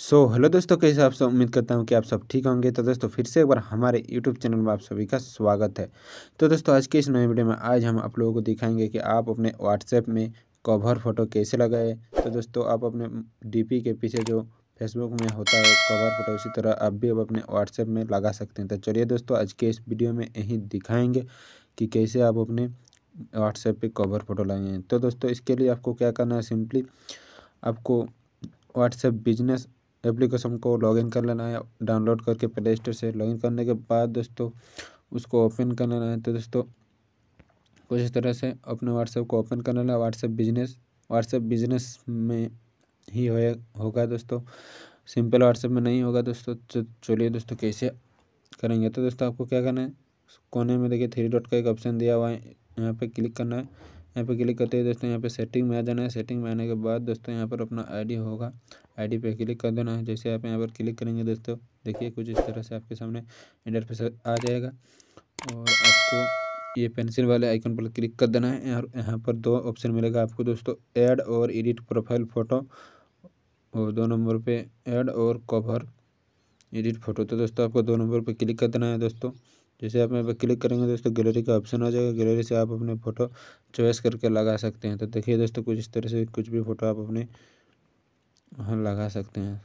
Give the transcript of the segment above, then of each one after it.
सो so, hello दोस्तों कैसे आप सब उम्मीद करता हूँ कि आप सब ठीक होंगे तो दोस्तों फिर से एक बार हमारे यूट्यूब चैनल में आप सभी का स्वागत है तो दोस्तों आज के इस नए वीडियो में आज हम आप लोगों को दिखाएंगे कि आप अपने व्हाट्सएप में कवर फ़ोटो कैसे लगाए तो दोस्तों आप अपने डीपी के पीछे जो फेसबुक में होता है कवर फोटो इसी तरह आप भी अब अपने व्हाट्सएप में लगा सकते हैं तो चलिए दोस्तों आज के इस वीडियो में यही दिखाएँगे कि कैसे आप अपने व्हाट्सएप पर कवर फोटो लगाएँ तो दोस्तों इसके लिए आपको क्या करना है सिंपली आपको व्हाट्सएप बिजनेस एप्लीकेशन को लॉगिन कर लेना है डाउनलोड करके प्ले स्टोर से लॉगिन करने के बाद दोस्तों उसको ओपन कर लेना है तो दोस्तों कुछ इस तरह से अपने व्हाट्सएप को ओपन कर लेना है व्हाट्सएप बिजनेस व्हाट्सएप बिजनेस में ही होया होगा दोस्तों सिंपल व्हाट्सएप में नहीं होगा दोस्तों तो चलिए दोस्तों कैसे करेंगे तो दोस्तों आपको क्या करना है कोने में देखिए थ्री डॉट का एक ऑप्शन दिया हुआ है यहाँ पर क्लिक करना है यहाँ पे क्लिक करते हुए दोस्तों यहाँ पे सेटिंग में आ जाना है सेटिंग में आने के बाद दोस्तों यहाँ पर अपना आईडी होगा आईडी पे क्लिक कर देना है जैसे आप यहाँ पर क्लिक करेंगे दोस्तों देखिए कुछ इस तरह से आपके सामने इंटरफेस आ जाएगा और आपको ये पेंसिल वाले आइकन पर क्लिक कर देना है यहाँ यहाँ पर दो ऑप्शन मिलेगा आपको दोस्तों ऐड और एडिट प्रोफाइल फ़ोटो और दो नंबर पे ऐड और कवर एडिट फ़ोटो तो दोस्तों आपको दो नंबर पे क्लिक कर देना है दोस्तों जैसे आप यहाँ पर क्लिक करेंगे दोस्तों गैलरी का ऑप्शन आ जाएगा गैलरी से आप अपने फ़ोटो चॉइस करके लगा सकते हैं तो देखिए दोस्तों कुछ इस तरह से कुछ भी फ़ोटो आप अपने वहाँ लगा सकते हैं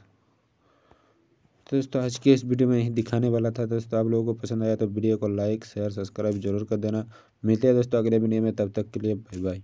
तो दोस्तों आज की इस वीडियो में यही दिखाने वाला था दोस्तों आप लोगों को पसंद आया तो वीडियो को लाइक शेयर सब्सक्राइब जरूर कर देना मिलते हैं दोस्तों अगले वीडियो में तब तक के लिए बाय बाय